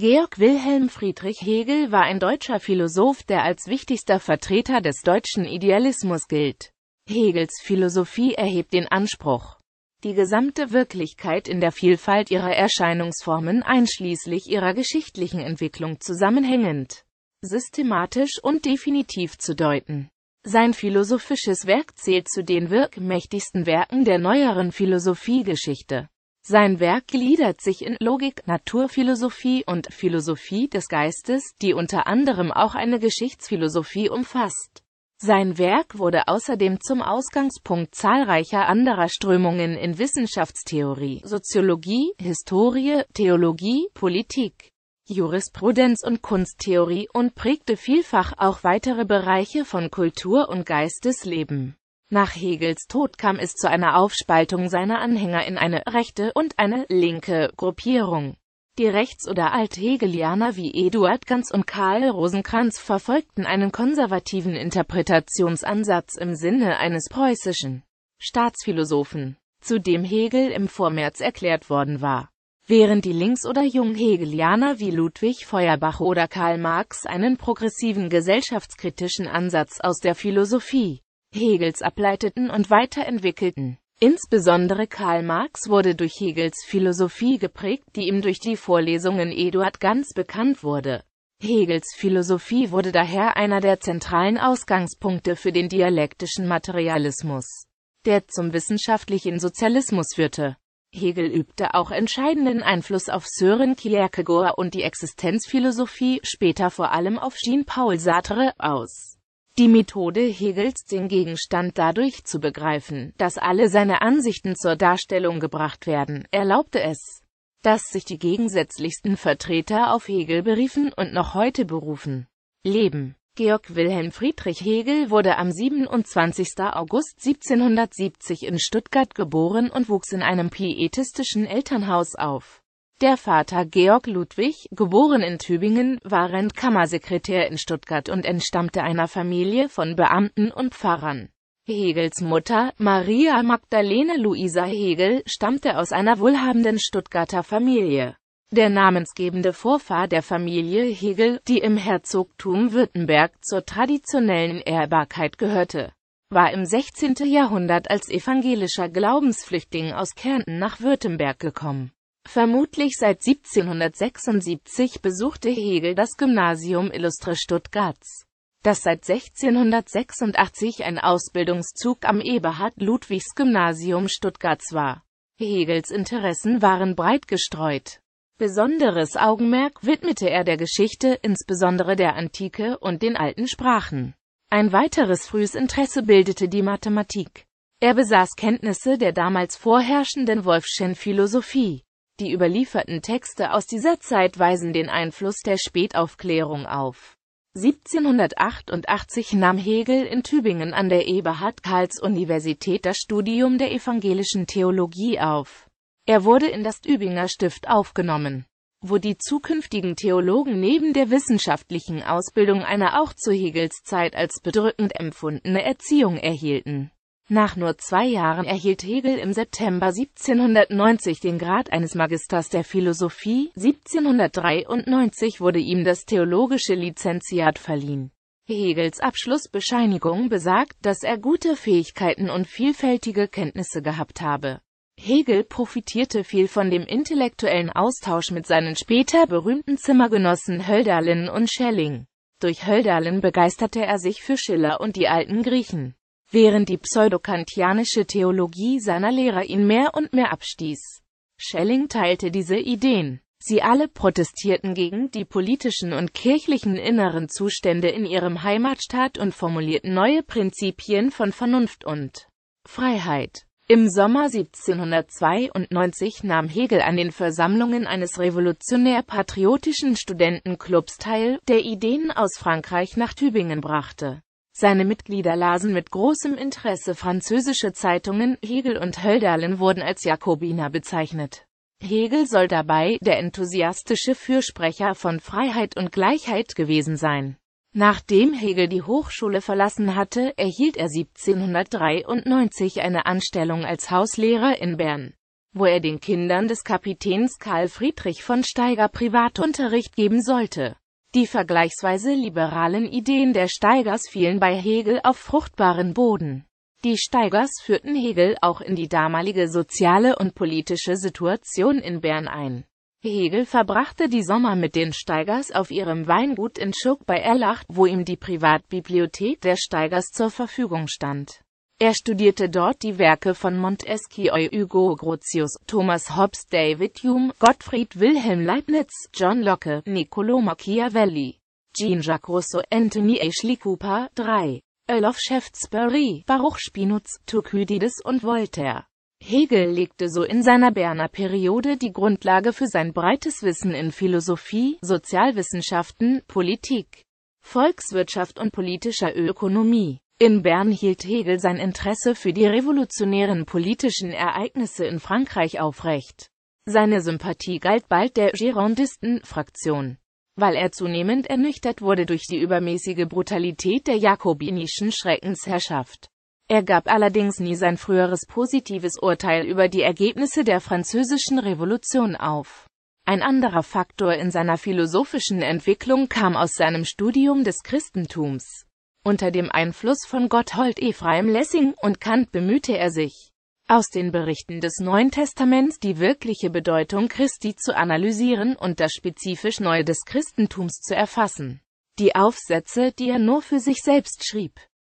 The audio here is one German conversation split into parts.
Georg Wilhelm Friedrich Hegel war ein deutscher Philosoph, der als wichtigster Vertreter des deutschen Idealismus gilt. Hegels Philosophie erhebt den Anspruch, die gesamte Wirklichkeit in der Vielfalt ihrer Erscheinungsformen einschließlich ihrer geschichtlichen Entwicklung zusammenhängend, systematisch und definitiv zu deuten. Sein philosophisches Werk zählt zu den wirkmächtigsten Werken der neueren Philosophiegeschichte. Sein Werk gliedert sich in Logik, Naturphilosophie und Philosophie des Geistes, die unter anderem auch eine Geschichtsphilosophie umfasst. Sein Werk wurde außerdem zum Ausgangspunkt zahlreicher anderer Strömungen in Wissenschaftstheorie, Soziologie, Historie, Theologie, Politik, Jurisprudenz und Kunsttheorie und prägte vielfach auch weitere Bereiche von Kultur und Geistesleben. Nach Hegels Tod kam es zu einer Aufspaltung seiner Anhänger in eine rechte und eine linke Gruppierung. Die Rechts- oder Althegelianer wie Eduard Ganz und Karl Rosenkranz verfolgten einen konservativen Interpretationsansatz im Sinne eines preußischen Staatsphilosophen, zu dem Hegel im Vormärz erklärt worden war. Während die Links- oder Junghegelianer wie Ludwig Feuerbach oder Karl Marx einen progressiven gesellschaftskritischen Ansatz aus der Philosophie Hegels ableiteten und weiterentwickelten. Insbesondere Karl Marx wurde durch Hegels Philosophie geprägt, die ihm durch die Vorlesungen Eduard Ganz bekannt wurde. Hegels Philosophie wurde daher einer der zentralen Ausgangspunkte für den dialektischen Materialismus, der zum wissenschaftlichen Sozialismus führte. Hegel übte auch entscheidenden Einfluss auf Sören Kierkegaard und die Existenzphilosophie, später vor allem auf Jean-Paul Sartre, aus. Die Methode Hegels, den Gegenstand dadurch zu begreifen, dass alle seine Ansichten zur Darstellung gebracht werden, erlaubte es, dass sich die gegensätzlichsten Vertreter auf Hegel beriefen und noch heute berufen. Leben Georg Wilhelm Friedrich Hegel wurde am 27. August 1770 in Stuttgart geboren und wuchs in einem pietistischen Elternhaus auf. Der Vater Georg Ludwig, geboren in Tübingen, war Rentkammersekretär in Stuttgart und entstammte einer Familie von Beamten und Pfarrern. Hegels Mutter, Maria Magdalene Luisa Hegel, stammte aus einer wohlhabenden Stuttgarter Familie. Der namensgebende Vorfahr der Familie Hegel, die im Herzogtum Württemberg zur traditionellen Ehrbarkeit gehörte, war im 16. Jahrhundert als evangelischer Glaubensflüchtling aus Kärnten nach Württemberg gekommen. Vermutlich seit 1776 besuchte Hegel das Gymnasium Illustre Stuttgarts, das seit 1686 ein Ausbildungszug am Eberhard-Ludwigs-Gymnasium Stuttgarts war. Hegels Interessen waren breit gestreut. Besonderes Augenmerk widmete er der Geschichte, insbesondere der Antike und den alten Sprachen. Ein weiteres frühes Interesse bildete die Mathematik. Er besaß Kenntnisse der damals vorherrschenden Wolfschen Philosophie. Die überlieferten Texte aus dieser Zeit weisen den Einfluss der Spätaufklärung auf. 1788 nahm Hegel in Tübingen an der Eberhard-Karls-Universität das Studium der evangelischen Theologie auf. Er wurde in das Tübinger Stift aufgenommen, wo die zukünftigen Theologen neben der wissenschaftlichen Ausbildung eine auch zu Hegels Zeit als bedrückend empfundene Erziehung erhielten. Nach nur zwei Jahren erhielt Hegel im September 1790 den Grad eines Magisters der Philosophie, 1793 wurde ihm das theologische Lizenziat verliehen. Hegels Abschlussbescheinigung besagt, dass er gute Fähigkeiten und vielfältige Kenntnisse gehabt habe. Hegel profitierte viel von dem intellektuellen Austausch mit seinen später berühmten Zimmergenossen Hölderlin und Schelling. Durch Hölderlin begeisterte er sich für Schiller und die alten Griechen während die pseudokantianische Theologie seiner Lehrer ihn mehr und mehr abstieß. Schelling teilte diese Ideen. Sie alle protestierten gegen die politischen und kirchlichen inneren Zustände in ihrem Heimatstaat und formulierten neue Prinzipien von Vernunft und Freiheit. Im Sommer 1792 nahm Hegel an den Versammlungen eines revolutionär-patriotischen Studentenclubs teil, der Ideen aus Frankreich nach Tübingen brachte. Seine Mitglieder lasen mit großem Interesse französische Zeitungen, Hegel und Hölderlin wurden als Jakobiner bezeichnet. Hegel soll dabei der enthusiastische Fürsprecher von Freiheit und Gleichheit gewesen sein. Nachdem Hegel die Hochschule verlassen hatte, erhielt er 1793 eine Anstellung als Hauslehrer in Bern, wo er den Kindern des Kapitäns Karl Friedrich von Steiger Privatunterricht geben sollte. Die vergleichsweise liberalen Ideen der Steigers fielen bei Hegel auf fruchtbaren Boden. Die Steigers führten Hegel auch in die damalige soziale und politische Situation in Bern ein. Hegel verbrachte die Sommer mit den Steigers auf ihrem Weingut in Schurk bei Erlacht, wo ihm die Privatbibliothek der Steigers zur Verfügung stand er studierte dort die Werke von Montesquieu, Hugo Grotius, Thomas Hobbes, David Hume, Gottfried Wilhelm Leibniz, John Locke, Niccolò Machiavelli, Jean-Jacques Rousseau, Anthony Ashley Cooper, 3, Earl of Shaftesbury, Baruch Spinoz, Thukydides und Voltaire. Hegel legte so in seiner Berner Periode die Grundlage für sein breites Wissen in Philosophie, Sozialwissenschaften, Politik, Volkswirtschaft und politischer Ökonomie. In Bern hielt Hegel sein Interesse für die revolutionären politischen Ereignisse in Frankreich aufrecht. Seine Sympathie galt bald der Girondisten-Fraktion. Weil er zunehmend ernüchtert wurde durch die übermäßige Brutalität der jakobinischen Schreckensherrschaft. Er gab allerdings nie sein früheres positives Urteil über die Ergebnisse der französischen Revolution auf. Ein anderer Faktor in seiner philosophischen Entwicklung kam aus seinem Studium des Christentums. Unter dem Einfluss von Gotthold Ephraim Lessing und Kant bemühte er sich, aus den Berichten des Neuen Testaments die wirkliche Bedeutung Christi zu analysieren und das spezifisch Neue des Christentums zu erfassen. Die Aufsätze, die er nur für sich selbst schrieb,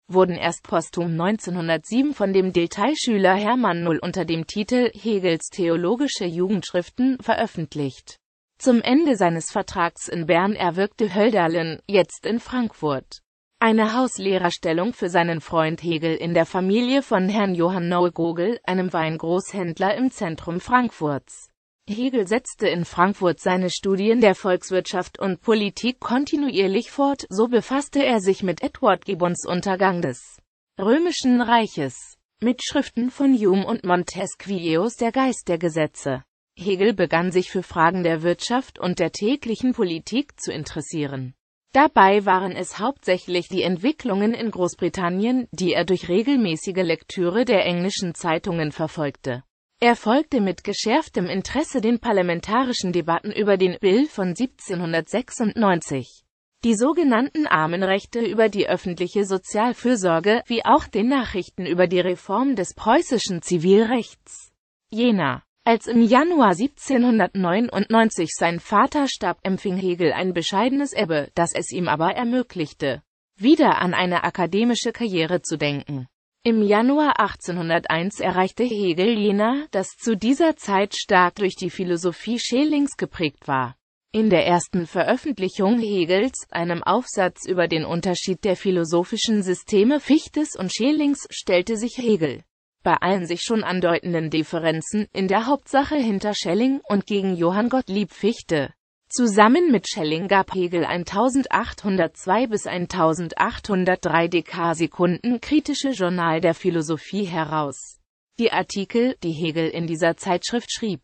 wurden erst posthum 1907 von dem Detailschüler Hermann Null unter dem Titel Hegels Theologische Jugendschriften veröffentlicht. Zum Ende seines Vertrags in Bern erwirkte Hölderlin, jetzt in Frankfurt, eine Hauslehrerstellung für seinen Freund Hegel in der Familie von Herrn Johann Noe Gogel, einem Weingroßhändler im Zentrum Frankfurts. Hegel setzte in Frankfurt seine Studien der Volkswirtschaft und Politik kontinuierlich fort, so befasste er sich mit Edward Gibbons Untergang des Römischen Reiches, mit Schriften von Hume und Montesquieus Der Geist der Gesetze. Hegel begann sich für Fragen der Wirtschaft und der täglichen Politik zu interessieren. Dabei waren es hauptsächlich die Entwicklungen in Großbritannien, die er durch regelmäßige Lektüre der englischen Zeitungen verfolgte. Er folgte mit geschärftem Interesse den parlamentarischen Debatten über den Bill von 1796, die sogenannten Armenrechte über die öffentliche Sozialfürsorge, wie auch den Nachrichten über die Reform des preußischen Zivilrechts. Jena als im Januar 1799 sein Vater starb, empfing Hegel ein bescheidenes Erbe, das es ihm aber ermöglichte, wieder an eine akademische Karriere zu denken. Im Januar 1801 erreichte Hegel Jena, das zu dieser Zeit stark durch die Philosophie Schelings geprägt war. In der ersten Veröffentlichung Hegels, einem Aufsatz über den Unterschied der philosophischen Systeme Fichtes und Schelings, stellte sich Hegel bei allen sich schon andeutenden Differenzen in der Hauptsache hinter Schelling und gegen Johann Gottlieb Fichte. Zusammen mit Schelling gab Hegel 1802 bis 1803 Dekasekunden kritische Journal der Philosophie heraus. Die Artikel, die Hegel in dieser Zeitschrift schrieb,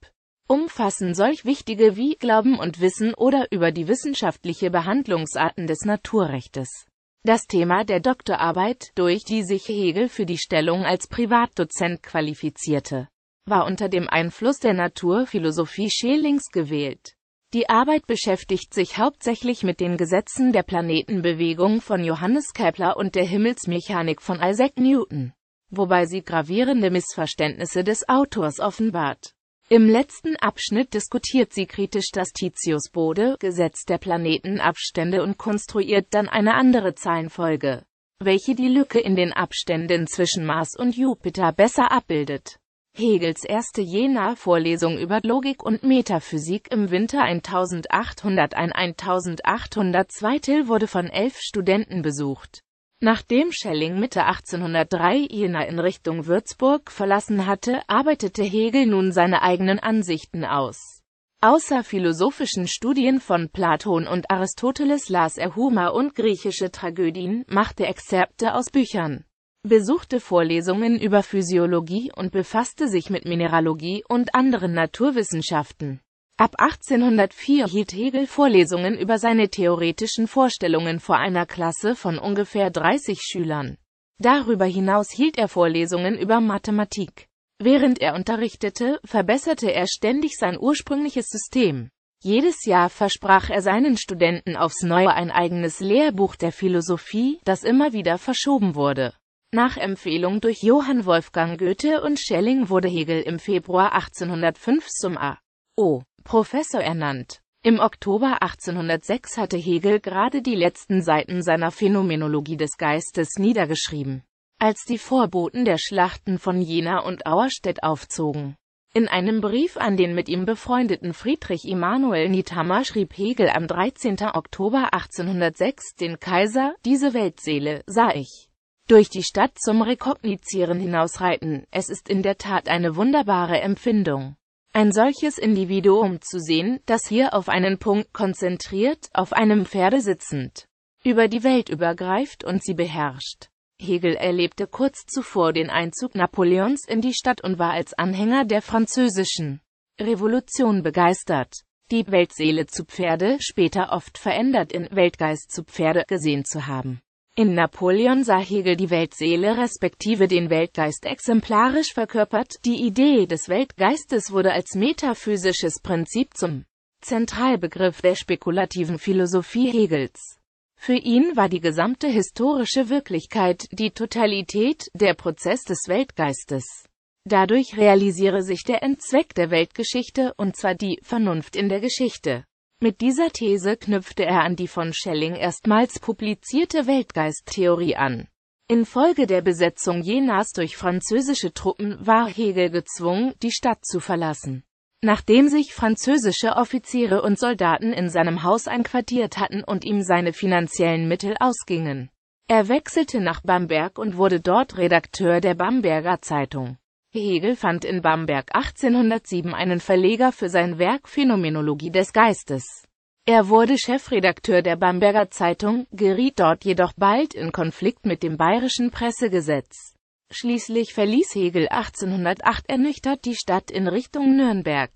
umfassen solch wichtige wie Glauben und Wissen oder über die wissenschaftliche Behandlungsarten des Naturrechtes. Das Thema der Doktorarbeit, durch die sich Hegel für die Stellung als Privatdozent qualifizierte, war unter dem Einfluss der Naturphilosophie Schelings gewählt. Die Arbeit beschäftigt sich hauptsächlich mit den Gesetzen der Planetenbewegung von Johannes Kepler und der Himmelsmechanik von Isaac Newton, wobei sie gravierende Missverständnisse des Autors offenbart. Im letzten Abschnitt diskutiert sie kritisch das Titius-Bode, Gesetz der Planetenabstände und konstruiert dann eine andere Zahlenfolge, welche die Lücke in den Abständen zwischen Mars und Jupiter besser abbildet. Hegels erste Jena-Vorlesung über Logik und Metaphysik im Winter 1801-1802 wurde von elf Studenten besucht. Nachdem Schelling Mitte 1803 Jena in Richtung Würzburg verlassen hatte, arbeitete Hegel nun seine eigenen Ansichten aus. Außer philosophischen Studien von Platon und Aristoteles las er Homer und griechische Tragödien, machte Exzerpte aus Büchern, besuchte Vorlesungen über Physiologie und befasste sich mit Mineralogie und anderen Naturwissenschaften. Ab 1804 hielt Hegel Vorlesungen über seine theoretischen Vorstellungen vor einer Klasse von ungefähr 30 Schülern. Darüber hinaus hielt er Vorlesungen über Mathematik. Während er unterrichtete, verbesserte er ständig sein ursprüngliches System. Jedes Jahr versprach er seinen Studenten aufs Neue ein eigenes Lehrbuch der Philosophie, das immer wieder verschoben wurde. Nach Empfehlung durch Johann Wolfgang Goethe und Schelling wurde Hegel im Februar 1805 zum A. O. Professor ernannt. Im Oktober 1806 hatte Hegel gerade die letzten Seiten seiner Phänomenologie des Geistes niedergeschrieben, als die Vorboten der Schlachten von Jena und Auerstedt aufzogen. In einem Brief an den mit ihm befreundeten Friedrich Immanuel Niethammer schrieb Hegel am 13. Oktober 1806 den Kaiser, diese Weltseele, sah ich. Durch die Stadt zum Rekognizieren hinausreiten, es ist in der Tat eine wunderbare Empfindung ein solches Individuum zu sehen, das hier auf einen Punkt konzentriert, auf einem Pferde sitzend, über die Welt übergreift und sie beherrscht. Hegel erlebte kurz zuvor den Einzug Napoleons in die Stadt und war als Anhänger der französischen Revolution begeistert. Die Weltseele zu Pferde, später oft verändert in Weltgeist zu Pferde gesehen zu haben. In Napoleon sah Hegel die Weltseele respektive den Weltgeist exemplarisch verkörpert, die Idee des Weltgeistes wurde als metaphysisches Prinzip zum Zentralbegriff der spekulativen Philosophie Hegels. Für ihn war die gesamte historische Wirklichkeit die Totalität, der Prozess des Weltgeistes. Dadurch realisiere sich der Endzweck der Weltgeschichte, und zwar die Vernunft in der Geschichte. Mit dieser These knüpfte er an die von Schelling erstmals publizierte Weltgeisttheorie an. Infolge der Besetzung Jenas durch französische Truppen war Hegel gezwungen, die Stadt zu verlassen. Nachdem sich französische Offiziere und Soldaten in seinem Haus einquartiert hatten und ihm seine finanziellen Mittel ausgingen. Er wechselte nach Bamberg und wurde dort Redakteur der Bamberger Zeitung. Hegel fand in Bamberg 1807 einen Verleger für sein Werk Phänomenologie des Geistes. Er wurde Chefredakteur der Bamberger Zeitung, geriet dort jedoch bald in Konflikt mit dem bayerischen Pressegesetz. Schließlich verließ Hegel 1808 ernüchtert die Stadt in Richtung Nürnberg.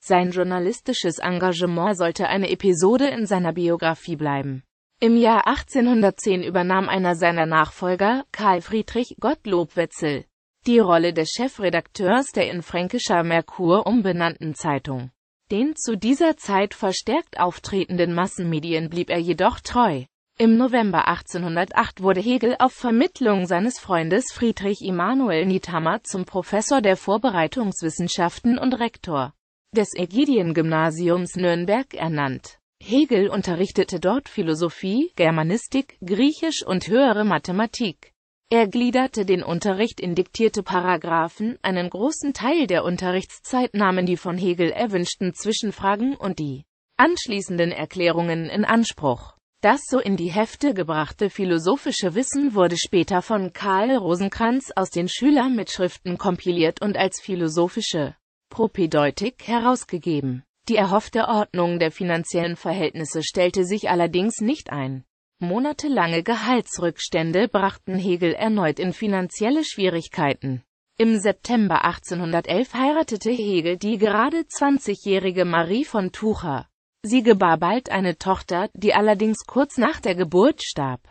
Sein journalistisches Engagement sollte eine Episode in seiner Biografie bleiben. Im Jahr 1810 übernahm einer seiner Nachfolger, Karl Friedrich Gottlob Wetzel, die Rolle des Chefredakteurs der in Fränkischer Merkur umbenannten Zeitung. Den zu dieser Zeit verstärkt auftretenden Massenmedien blieb er jedoch treu. Im November 1808 wurde Hegel auf Vermittlung seines Freundes Friedrich Immanuel Niethammer zum Professor der Vorbereitungswissenschaften und Rektor des Ägidiengymnasiums Nürnberg ernannt. Hegel unterrichtete dort Philosophie, Germanistik, Griechisch und höhere Mathematik. Er gliederte den Unterricht in diktierte Paragraphen, einen großen Teil der Unterrichtszeit nahmen die von Hegel erwünschten Zwischenfragen und die anschließenden Erklärungen in Anspruch. Das so in die Hefte gebrachte philosophische Wissen wurde später von Karl Rosenkranz aus den Schülermitschriften kompiliert und als philosophische Propedeutik herausgegeben. Die erhoffte Ordnung der finanziellen Verhältnisse stellte sich allerdings nicht ein. Monatelange Gehaltsrückstände brachten Hegel erneut in finanzielle Schwierigkeiten. Im September 1811 heiratete Hegel die gerade 20-jährige Marie von Tucher. Sie gebar bald eine Tochter, die allerdings kurz nach der Geburt starb.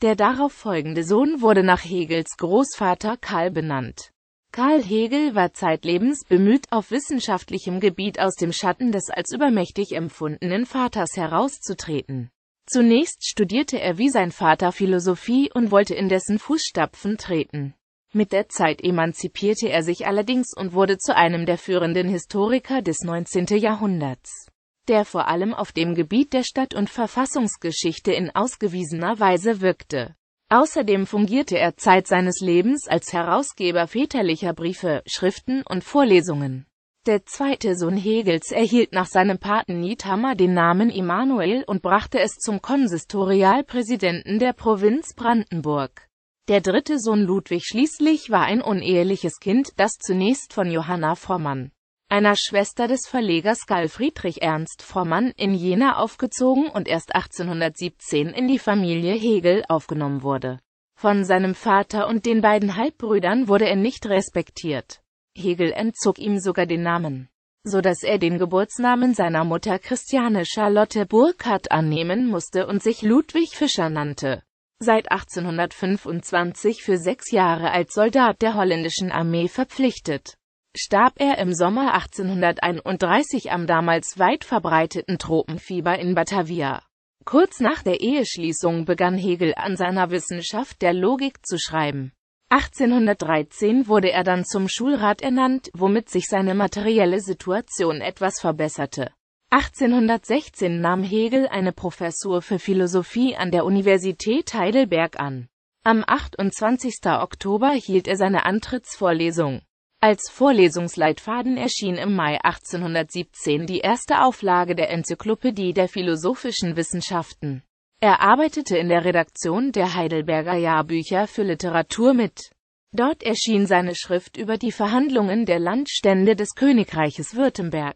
Der darauf folgende Sohn wurde nach Hegels Großvater Karl benannt. Karl Hegel war zeitlebens bemüht, auf wissenschaftlichem Gebiet aus dem Schatten des als übermächtig empfundenen Vaters herauszutreten. Zunächst studierte er wie sein Vater Philosophie und wollte in dessen Fußstapfen treten. Mit der Zeit emanzipierte er sich allerdings und wurde zu einem der führenden Historiker des 19. Jahrhunderts, der vor allem auf dem Gebiet der Stadt- und Verfassungsgeschichte in ausgewiesener Weise wirkte. Außerdem fungierte er Zeit seines Lebens als Herausgeber väterlicher Briefe, Schriften und Vorlesungen. Der zweite Sohn Hegels erhielt nach seinem Paten Niethammer den Namen Immanuel und brachte es zum Konsistorialpräsidenten der Provinz Brandenburg. Der dritte Sohn Ludwig schließlich war ein uneheliches Kind, das zunächst von Johanna Vormann, einer Schwester des Verlegers Karl Friedrich Ernst Vormann, in Jena aufgezogen und erst 1817 in die Familie Hegel aufgenommen wurde. Von seinem Vater und den beiden Halbbrüdern wurde er nicht respektiert. Hegel entzog ihm sogar den Namen, so dass er den Geburtsnamen seiner Mutter Christiane Charlotte Burkhardt annehmen musste und sich Ludwig Fischer nannte. Seit 1825 für sechs Jahre als Soldat der holländischen Armee verpflichtet, starb er im Sommer 1831 am damals weit verbreiteten Tropenfieber in Batavia. Kurz nach der Eheschließung begann Hegel an seiner Wissenschaft der Logik zu schreiben. 1813 wurde er dann zum Schulrat ernannt, womit sich seine materielle Situation etwas verbesserte. 1816 nahm Hegel eine Professur für Philosophie an der Universität Heidelberg an. Am 28. Oktober hielt er seine Antrittsvorlesung. Als Vorlesungsleitfaden erschien im Mai 1817 die erste Auflage der Enzyklopädie der philosophischen Wissenschaften. Er arbeitete in der Redaktion der Heidelberger Jahrbücher für Literatur mit. Dort erschien seine Schrift über die Verhandlungen der Landstände des Königreiches Württemberg.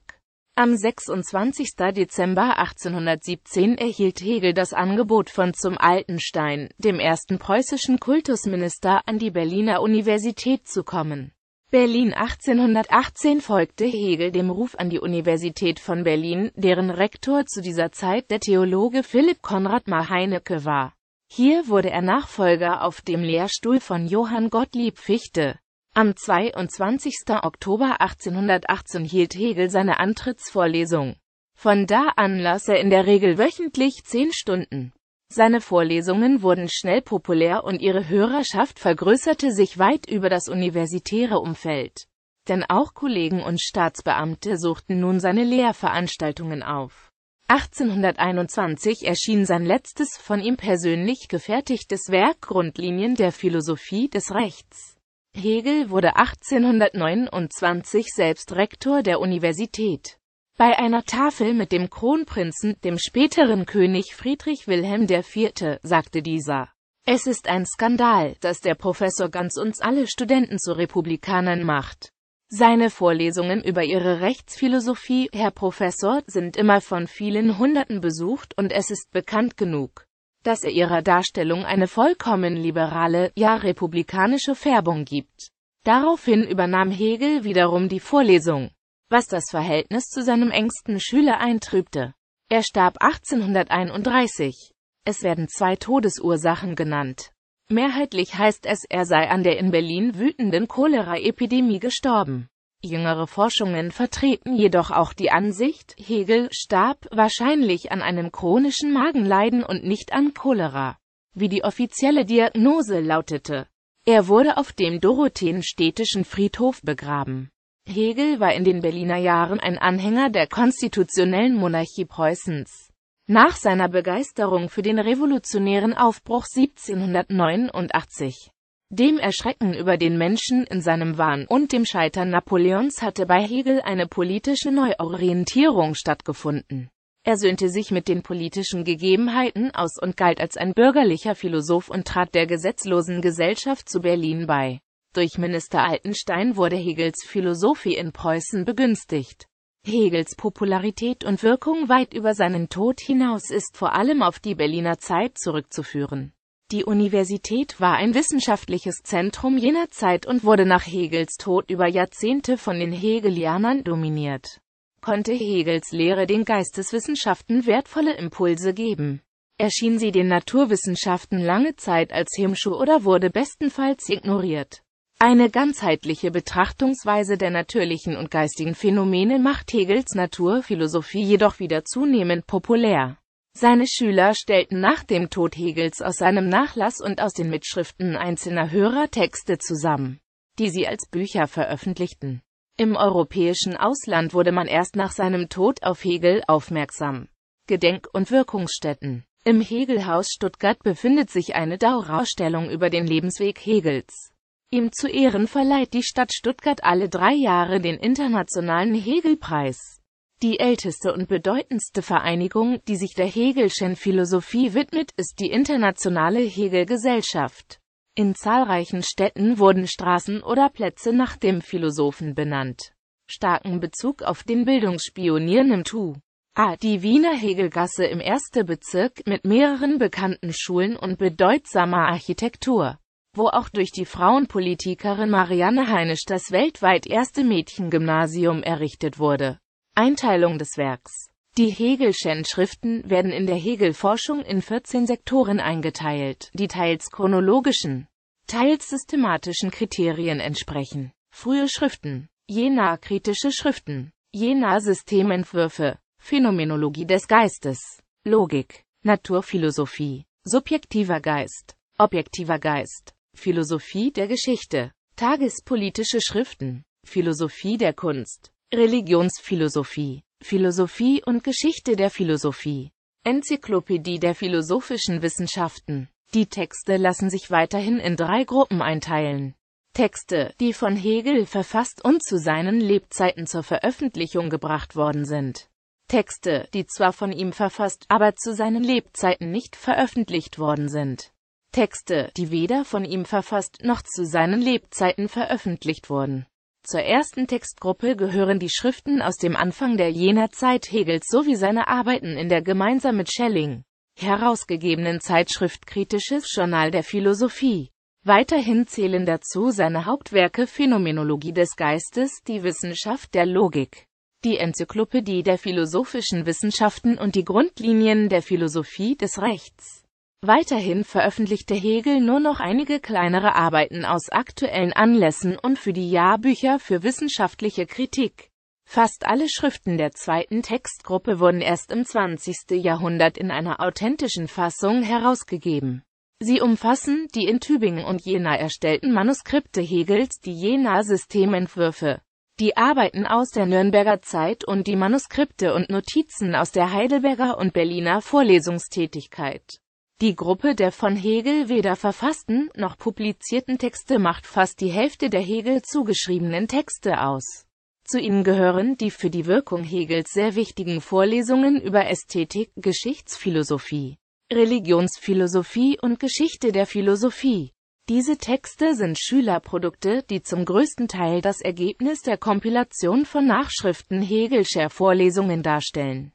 Am 26. Dezember 1817 erhielt Hegel das Angebot von zum Altenstein, dem ersten preußischen Kultusminister, an die Berliner Universität zu kommen. Berlin 1818 folgte Hegel dem Ruf an die Universität von Berlin, deren Rektor zu dieser Zeit der Theologe Philipp Konrad Maheineke war. Hier wurde er Nachfolger auf dem Lehrstuhl von Johann Gottlieb Fichte. Am 22. Oktober 1818 hielt Hegel seine Antrittsvorlesung. Von da an las er in der Regel wöchentlich zehn Stunden. Seine Vorlesungen wurden schnell populär und ihre Hörerschaft vergrößerte sich weit über das universitäre Umfeld. Denn auch Kollegen und Staatsbeamte suchten nun seine Lehrveranstaltungen auf. 1821 erschien sein letztes von ihm persönlich gefertigtes Werk Grundlinien der Philosophie des Rechts. Hegel wurde 1829 selbst Rektor der Universität. Bei einer Tafel mit dem Kronprinzen, dem späteren König Friedrich Wilhelm IV., sagte dieser, es ist ein Skandal, dass der Professor Ganz uns alle Studenten zu Republikanern macht. Seine Vorlesungen über ihre Rechtsphilosophie, Herr Professor, sind immer von vielen Hunderten besucht und es ist bekannt genug, dass er ihrer Darstellung eine vollkommen liberale, ja republikanische Färbung gibt. Daraufhin übernahm Hegel wiederum die Vorlesung was das Verhältnis zu seinem engsten Schüler eintrübte. Er starb 1831. Es werden zwei Todesursachen genannt. Mehrheitlich heißt es, er sei an der in Berlin wütenden Choleraepidemie gestorben. Jüngere Forschungen vertreten jedoch auch die Ansicht, Hegel starb wahrscheinlich an einem chronischen Magenleiden und nicht an Cholera, wie die offizielle Diagnose lautete. Er wurde auf dem Dorotheenstädtischen Friedhof begraben. Hegel war in den Berliner Jahren ein Anhänger der konstitutionellen Monarchie Preußens. Nach seiner Begeisterung für den revolutionären Aufbruch 1789, dem Erschrecken über den Menschen in seinem Wahn und dem Scheitern Napoleons hatte bei Hegel eine politische Neuorientierung stattgefunden. Er söhnte sich mit den politischen Gegebenheiten aus und galt als ein bürgerlicher Philosoph und trat der gesetzlosen Gesellschaft zu Berlin bei durch Minister Altenstein wurde Hegels Philosophie in Preußen begünstigt. Hegels Popularität und Wirkung weit über seinen Tod hinaus ist vor allem auf die Berliner Zeit zurückzuführen. Die Universität war ein wissenschaftliches Zentrum jener Zeit und wurde nach Hegels Tod über Jahrzehnte von den Hegelianern dominiert. Konnte Hegels Lehre den Geisteswissenschaften wertvolle Impulse geben? Erschien sie den Naturwissenschaften lange Zeit als Hemmschuh oder wurde bestenfalls ignoriert? Eine ganzheitliche Betrachtungsweise der natürlichen und geistigen Phänomene macht Hegels Naturphilosophie jedoch wieder zunehmend populär. Seine Schüler stellten nach dem Tod Hegels aus seinem Nachlass und aus den Mitschriften einzelner Hörer Texte zusammen, die sie als Bücher veröffentlichten. Im europäischen Ausland wurde man erst nach seinem Tod auf Hegel aufmerksam. Gedenk- und Wirkungsstätten Im Hegelhaus Stuttgart befindet sich eine Dauerausstellung über den Lebensweg Hegels. Ihm zu Ehren verleiht die Stadt Stuttgart alle drei Jahre den Internationalen Hegelpreis. Die älteste und bedeutendste Vereinigung, die sich der Hegelschen Philosophie widmet, ist die Internationale Hegelgesellschaft. In zahlreichen Städten wurden Straßen oder Plätze nach dem Philosophen benannt. Starken Bezug auf den Bildungsspionier nimmt Hu. A. die Wiener Hegelgasse im Erste Bezirk mit mehreren bekannten Schulen und bedeutsamer Architektur wo auch durch die Frauenpolitikerin Marianne Heinisch das weltweit erste Mädchengymnasium errichtet wurde. Einteilung des Werks Die Hegelschen Schriften werden in der Hegel-Forschung in 14 Sektoren eingeteilt, die teils chronologischen, teils systematischen Kriterien entsprechen. Frühe Schriften, Jena kritische Schriften, Jena Systementwürfe, Phänomenologie des Geistes, Logik, Naturphilosophie, subjektiver Geist, objektiver Geist, Philosophie der Geschichte, tagespolitische Schriften, Philosophie der Kunst, Religionsphilosophie, Philosophie und Geschichte der Philosophie, Enzyklopädie der philosophischen Wissenschaften. Die Texte lassen sich weiterhin in drei Gruppen einteilen. Texte, die von Hegel verfasst und zu seinen Lebzeiten zur Veröffentlichung gebracht worden sind. Texte, die zwar von ihm verfasst, aber zu seinen Lebzeiten nicht veröffentlicht worden sind. Texte, die weder von ihm verfasst noch zu seinen Lebzeiten veröffentlicht wurden. Zur ersten Textgruppe gehören die Schriften aus dem Anfang der jener Zeit Hegels sowie seine Arbeiten in der gemeinsam mit Schelling herausgegebenen Zeitschrift Kritisches Journal der Philosophie. Weiterhin zählen dazu seine Hauptwerke Phänomenologie des Geistes, die Wissenschaft der Logik, die Enzyklopädie der philosophischen Wissenschaften und die Grundlinien der Philosophie des Rechts. Weiterhin veröffentlichte Hegel nur noch einige kleinere Arbeiten aus aktuellen Anlässen und für die Jahrbücher für wissenschaftliche Kritik. Fast alle Schriften der zweiten Textgruppe wurden erst im 20. Jahrhundert in einer authentischen Fassung herausgegeben. Sie umfassen die in Tübingen und Jena erstellten Manuskripte Hegels, die Jena-Systementwürfe, die Arbeiten aus der Nürnberger Zeit und die Manuskripte und Notizen aus der Heidelberger und Berliner Vorlesungstätigkeit. Die Gruppe der von Hegel weder verfassten noch publizierten Texte macht fast die Hälfte der Hegel zugeschriebenen Texte aus. Zu ihnen gehören die für die Wirkung Hegels sehr wichtigen Vorlesungen über Ästhetik, Geschichtsphilosophie, Religionsphilosophie und Geschichte der Philosophie. Diese Texte sind Schülerprodukte, die zum größten Teil das Ergebnis der Kompilation von Nachschriften Hegelscher Vorlesungen darstellen